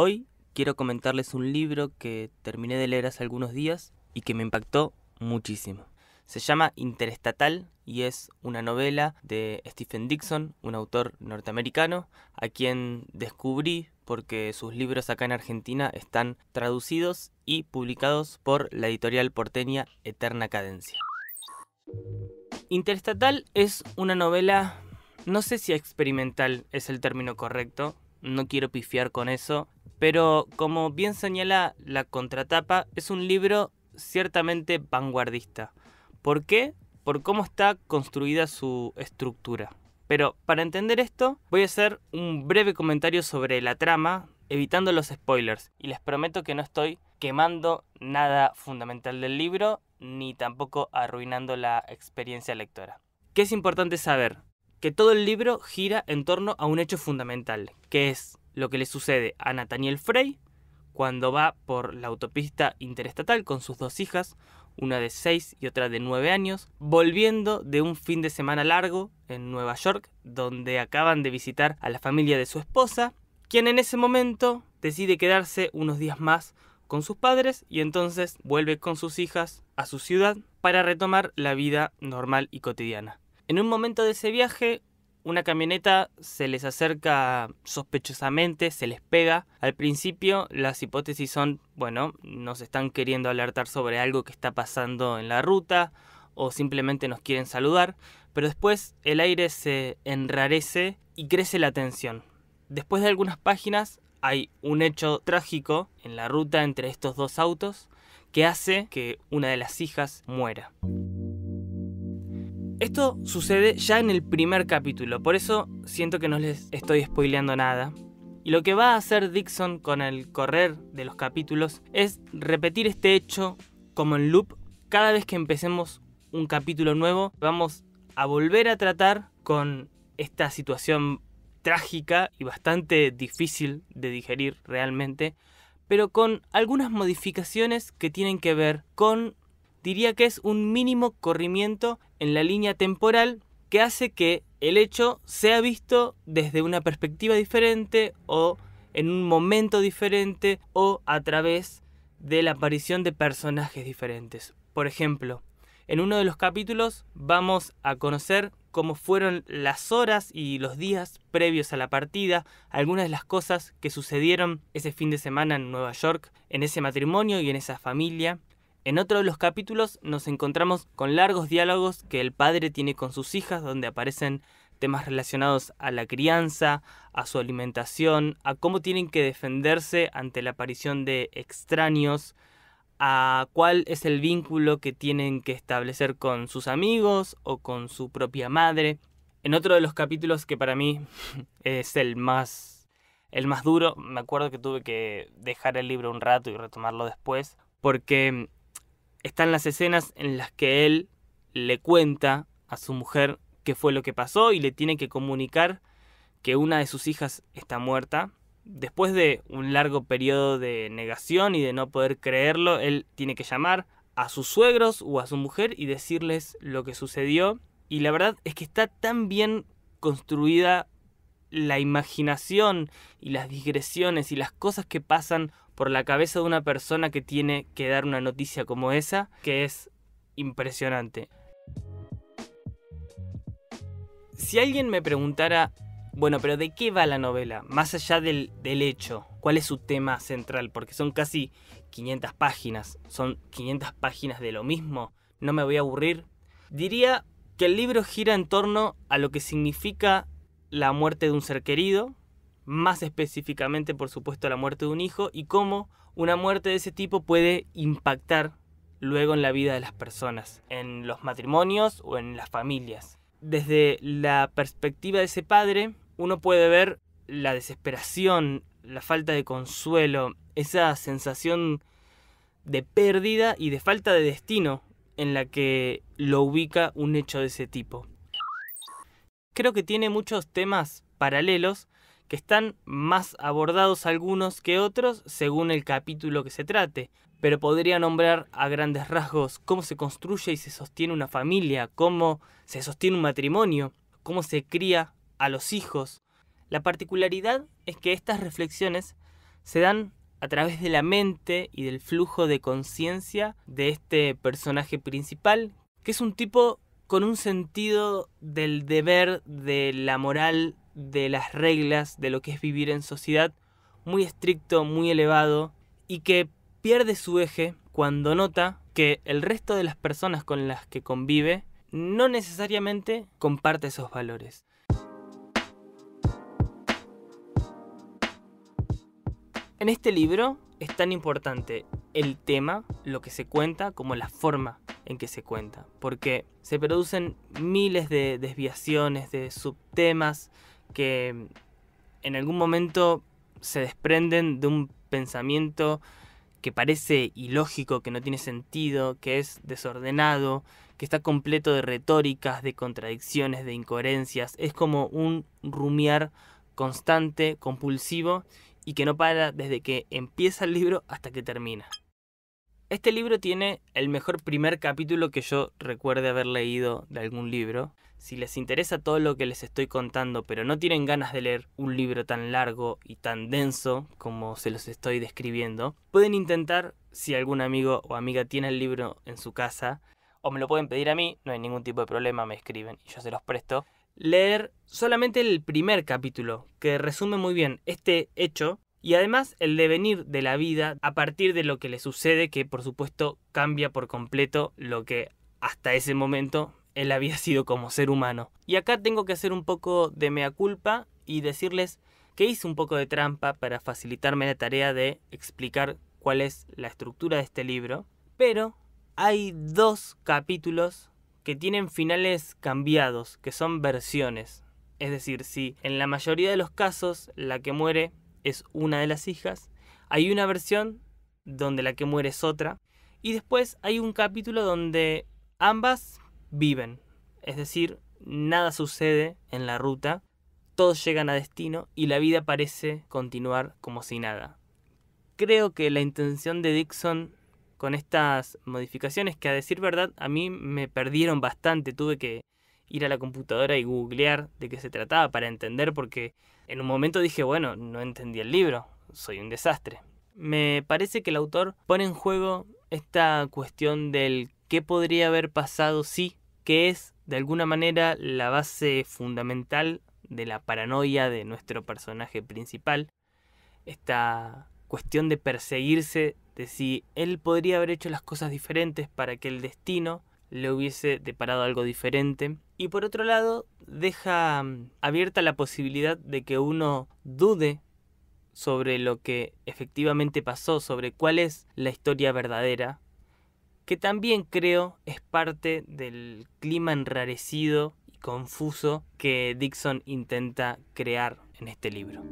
Hoy quiero comentarles un libro que terminé de leer hace algunos días y que me impactó muchísimo. Se llama Interestatal y es una novela de Stephen Dixon, un autor norteamericano, a quien descubrí porque sus libros acá en Argentina están traducidos y publicados por la editorial porteña Eterna Cadencia. Interestatal es una novela, no sé si experimental es el término correcto, no quiero pifiar con eso, pero como bien señala la contratapa, es un libro ciertamente vanguardista. ¿Por qué? Por cómo está construida su estructura. Pero para entender esto, voy a hacer un breve comentario sobre la trama, evitando los spoilers. Y les prometo que no estoy quemando nada fundamental del libro, ni tampoco arruinando la experiencia lectora. ¿Qué es importante saber? Que todo el libro gira en torno a un hecho fundamental, que es lo que le sucede a Nathaniel Frey cuando va por la autopista interestatal con sus dos hijas, una de 6 y otra de 9 años, volviendo de un fin de semana largo en Nueva York, donde acaban de visitar a la familia de su esposa, quien en ese momento decide quedarse unos días más con sus padres y entonces vuelve con sus hijas a su ciudad para retomar la vida normal y cotidiana. En un momento de ese viaje, una camioneta se les acerca sospechosamente, se les pega. Al principio las hipótesis son, bueno, nos están queriendo alertar sobre algo que está pasando en la ruta o simplemente nos quieren saludar, pero después el aire se enrarece y crece la tensión. Después de algunas páginas hay un hecho trágico en la ruta entre estos dos autos que hace que una de las hijas muera. Esto sucede ya en el primer capítulo, por eso siento que no les estoy spoileando nada. Y lo que va a hacer Dixon con el correr de los capítulos es repetir este hecho como en loop. Cada vez que empecemos un capítulo nuevo, vamos a volver a tratar con esta situación trágica y bastante difícil de digerir realmente, pero con algunas modificaciones que tienen que ver con, diría que es un mínimo corrimiento en la línea temporal que hace que el hecho sea visto desde una perspectiva diferente o en un momento diferente o a través de la aparición de personajes diferentes. Por ejemplo, en uno de los capítulos vamos a conocer cómo fueron las horas y los días previos a la partida, algunas de las cosas que sucedieron ese fin de semana en Nueva York, en ese matrimonio y en esa familia. En otro de los capítulos nos encontramos con largos diálogos que el padre tiene con sus hijas donde aparecen temas relacionados a la crianza, a su alimentación, a cómo tienen que defenderse ante la aparición de extraños, a cuál es el vínculo que tienen que establecer con sus amigos o con su propia madre. En otro de los capítulos que para mí es el más el más duro, me acuerdo que tuve que dejar el libro un rato y retomarlo después porque están las escenas en las que él le cuenta a su mujer qué fue lo que pasó y le tiene que comunicar que una de sus hijas está muerta. Después de un largo periodo de negación y de no poder creerlo, él tiene que llamar a sus suegros o a su mujer y decirles lo que sucedió. Y la verdad es que está tan bien construida la imaginación y las digresiones y las cosas que pasan por la cabeza de una persona que tiene que dar una noticia como esa, que es impresionante. Si alguien me preguntara, bueno, pero ¿de qué va la novela? Más allá del, del hecho, ¿cuál es su tema central? Porque son casi 500 páginas, son 500 páginas de lo mismo, no me voy a aburrir. Diría que el libro gira en torno a lo que significa la muerte de un ser querido, más específicamente, por supuesto, la muerte de un hijo, y cómo una muerte de ese tipo puede impactar luego en la vida de las personas, en los matrimonios o en las familias. Desde la perspectiva de ese padre, uno puede ver la desesperación, la falta de consuelo, esa sensación de pérdida y de falta de destino en la que lo ubica un hecho de ese tipo creo que tiene muchos temas paralelos que están más abordados algunos que otros según el capítulo que se trate, pero podría nombrar a grandes rasgos cómo se construye y se sostiene una familia, cómo se sostiene un matrimonio, cómo se cría a los hijos. La particularidad es que estas reflexiones se dan a través de la mente y del flujo de conciencia de este personaje principal, que es un tipo con un sentido del deber, de la moral, de las reglas, de lo que es vivir en sociedad, muy estricto, muy elevado, y que pierde su eje cuando nota que el resto de las personas con las que convive no necesariamente comparte esos valores. En este libro es tan importante el tema, lo que se cuenta, como la forma en que se cuenta, porque se producen miles de desviaciones, de subtemas que mm, en algún momento se desprenden de un pensamiento que parece ilógico, que no tiene sentido, que es desordenado, que está completo de retóricas, de contradicciones, de incoherencias. Es como un rumiar constante, compulsivo y que no para desde que empieza el libro hasta que termina. Este libro tiene el mejor primer capítulo que yo recuerde haber leído de algún libro. Si les interesa todo lo que les estoy contando, pero no tienen ganas de leer un libro tan largo y tan denso como se los estoy describiendo, pueden intentar, si algún amigo o amiga tiene el libro en su casa, o me lo pueden pedir a mí, no hay ningún tipo de problema, me escriben y yo se los presto leer solamente el primer capítulo, que resume muy bien este hecho y además el devenir de la vida a partir de lo que le sucede, que por supuesto cambia por completo lo que hasta ese momento él había sido como ser humano. Y acá tengo que hacer un poco de mea culpa y decirles que hice un poco de trampa para facilitarme la tarea de explicar cuál es la estructura de este libro, pero hay dos capítulos que tienen finales cambiados, que son versiones. Es decir, si en la mayoría de los casos la que muere es una de las hijas, hay una versión donde la que muere es otra, y después hay un capítulo donde ambas viven. Es decir, nada sucede en la ruta, todos llegan a destino y la vida parece continuar como si nada. Creo que la intención de Dixon con estas modificaciones que a decir verdad a mí me perdieron bastante, tuve que ir a la computadora y googlear de qué se trataba para entender porque en un momento dije, bueno, no entendí el libro, soy un desastre. Me parece que el autor pone en juego esta cuestión del qué podría haber pasado si, que es de alguna manera la base fundamental de la paranoia de nuestro personaje principal, esta cuestión de perseguirse de si él podría haber hecho las cosas diferentes para que el destino le hubiese deparado algo diferente. Y por otro lado, deja mm, abierta la posibilidad de que uno dude sobre lo que efectivamente pasó, sobre cuál es la historia verdadera, que también creo es parte del clima enrarecido y confuso que Dixon intenta crear en este libro.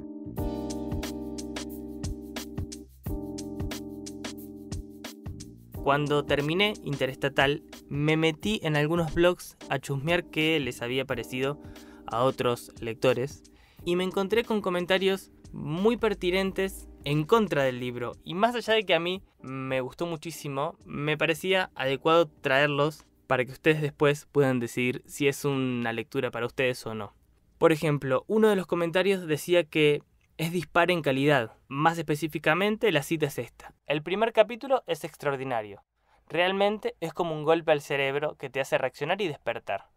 Cuando terminé Interestatal, me metí en algunos blogs a chusmear qué les había parecido a otros lectores y me encontré con comentarios muy pertinentes en contra del libro. Y más allá de que a mí me gustó muchísimo, me parecía adecuado traerlos para que ustedes después puedan decidir si es una lectura para ustedes o no. Por ejemplo, uno de los comentarios decía que es dispar en calidad. Más específicamente, la cita es esta. El primer capítulo es extraordinario. Realmente es como un golpe al cerebro que te hace reaccionar y despertar.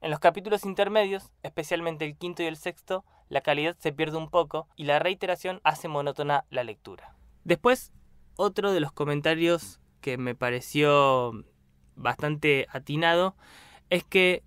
En los capítulos intermedios, especialmente el quinto y el sexto, la calidad se pierde un poco y la reiteración hace monótona la lectura. Después, otro de los comentarios que me pareció bastante atinado es que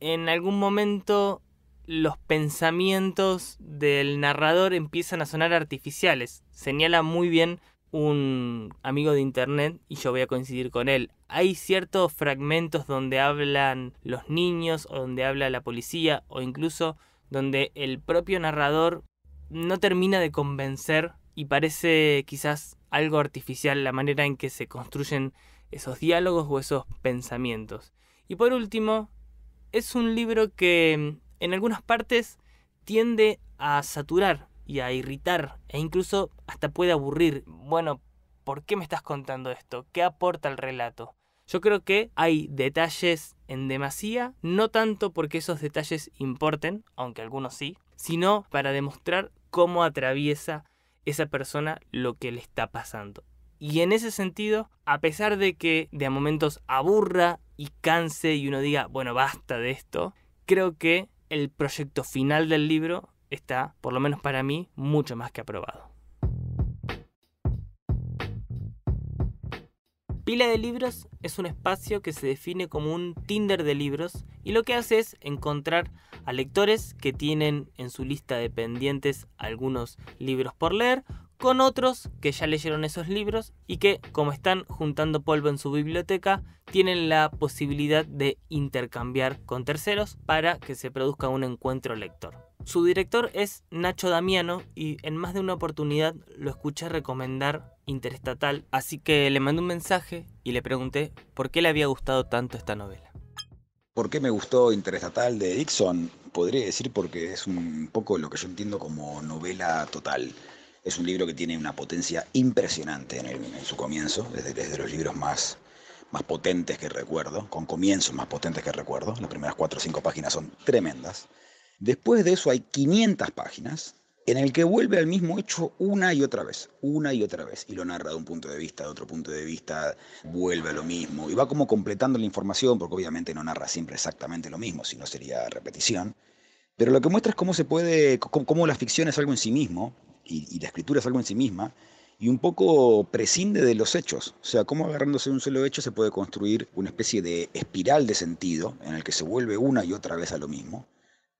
en algún momento los pensamientos del narrador empiezan a sonar artificiales. Señala muy bien un amigo de internet y yo voy a coincidir con él. Hay ciertos fragmentos donde hablan los niños o donde habla la policía o incluso donde el propio narrador no termina de convencer y parece quizás algo artificial la manera en que se construyen esos diálogos o esos pensamientos. Y por último, es un libro que en algunas partes tiende a saturar y a irritar e incluso hasta puede aburrir. Bueno, ¿por qué me estás contando esto? ¿Qué aporta el relato? Yo creo que hay detalles en demasía, no tanto porque esos detalles importen, aunque algunos sí, sino para demostrar cómo atraviesa esa persona lo que le está pasando. Y en ese sentido, a pesar de que de a momentos aburra y canse y uno diga, bueno, basta de esto, creo que el proyecto final del libro está, por lo menos para mí, mucho más que aprobado. Pila de Libros es un espacio que se define como un Tinder de libros y lo que hace es encontrar a lectores que tienen en su lista de pendientes algunos libros por leer, con otros que ya leyeron esos libros y que, como están juntando polvo en su biblioteca, tienen la posibilidad de intercambiar con terceros para que se produzca un encuentro lector. Su director es Nacho Damiano y en más de una oportunidad lo escuché recomendar Interestatal, así que le mandé un mensaje y le pregunté por qué le había gustado tanto esta novela. ¿Por qué me gustó Interestatal de Dixon? Podría decir porque es un poco lo que yo entiendo como novela total. Es un libro que tiene una potencia impresionante en, el, en su comienzo, desde, desde los libros más, más potentes que recuerdo, con comienzos más potentes que recuerdo. Las primeras cuatro o cinco páginas son tremendas. Después de eso hay 500 páginas en el que vuelve al mismo hecho una y otra vez, una y otra vez, y lo narra de un punto de vista, de otro punto de vista, vuelve a lo mismo, y va como completando la información, porque obviamente no narra siempre exactamente lo mismo, si sería repetición, pero lo que muestra es cómo se puede, cómo la ficción es algo en sí mismo, y, la escritura es algo en sí misma, y un poco prescinde de los hechos. O sea, cómo agarrándose de un solo hecho se puede construir una especie de espiral de sentido en el que se vuelve una y otra vez a lo mismo,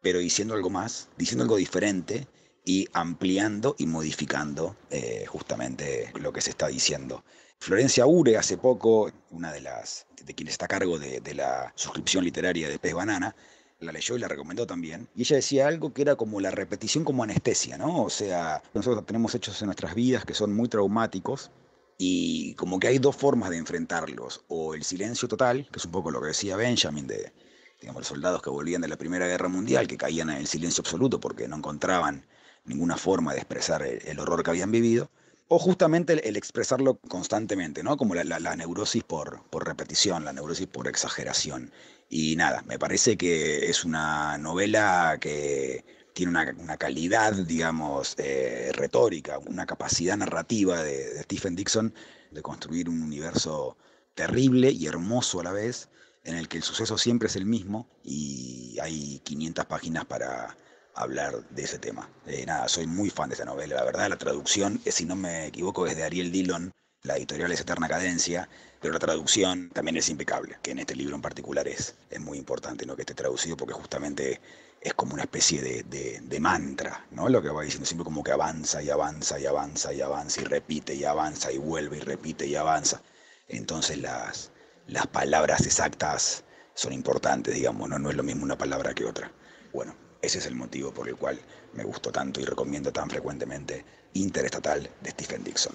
pero diciendo algo más, diciendo algo diferente y ampliando y modificando eh, justamente lo que se está diciendo. Florencia Ure, hace poco, una de las de quien está a cargo de, de la suscripción literaria de Pez Banana, la leyó y la recomendó también. Y ella decía algo que era como la repetición como anestesia, ¿no? O sea, nosotros tenemos hechos en nuestras vidas que son muy traumáticos y como que hay dos formas de enfrentarlos. O el silencio total, que es un poco lo que decía Benjamin de, digamos, los soldados que volvían de la Primera Guerra Mundial, que caían en el silencio absoluto porque no encontraban ninguna forma de expresar el horror que habían vivido o justamente el, expresarlo constantemente, ¿no? Como la, neurosis por, repetición, la neurosis por exageración. Y nada, me parece que es una novela que tiene una, calidad, digamos, eh, retórica, una capacidad narrativa de Stephen Dixon de construir un universo terrible y hermoso a la vez, en el que el suceso siempre es el mismo y hay 500 páginas para hablar de ese tema. Eh, nada, soy muy fan de esa novela. La verdad, la traducción, eh, si no me equivoco, es de Ariel Dillon. La editorial es Eterna Cadencia, pero la traducción también es impecable, que en este libro en particular es, es muy importante ¿no? que esté traducido porque justamente es como una especie de, de, mantra, ¿no? Lo que va diciendo siempre como que avanza y avanza y avanza y avanza y repite y avanza y vuelve y repite y avanza. Entonces las, las palabras exactas son importantes, digamos, ¿no? no es lo mismo una palabra que otra. Bueno, ese es el motivo por el cual me gustó tanto y recomiendo tan frecuentemente Interestatal de Stephen Dixon.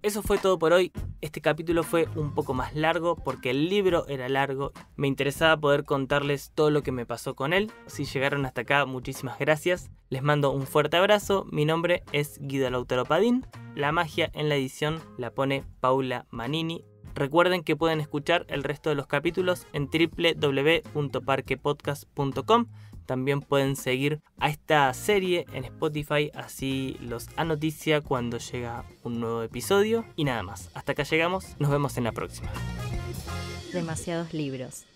Eso fue todo por hoy. Este capítulo fue un poco más largo porque el libro era largo. Me interesaba poder contarles todo lo que me pasó con él. Si llegaron hasta acá, muchísimas gracias. Les mando un fuerte abrazo. Mi nombre es Guido Lautaro Padín. La magia en la edición la pone Paula Manini. Recuerden que pueden escuchar el resto de los capítulos en www.parquepodcast.com. También pueden seguir a esta serie en Spotify, así los anoticia cuando llega un nuevo episodio. Y nada más, hasta acá llegamos, nos vemos en la próxima. Demasiados libros.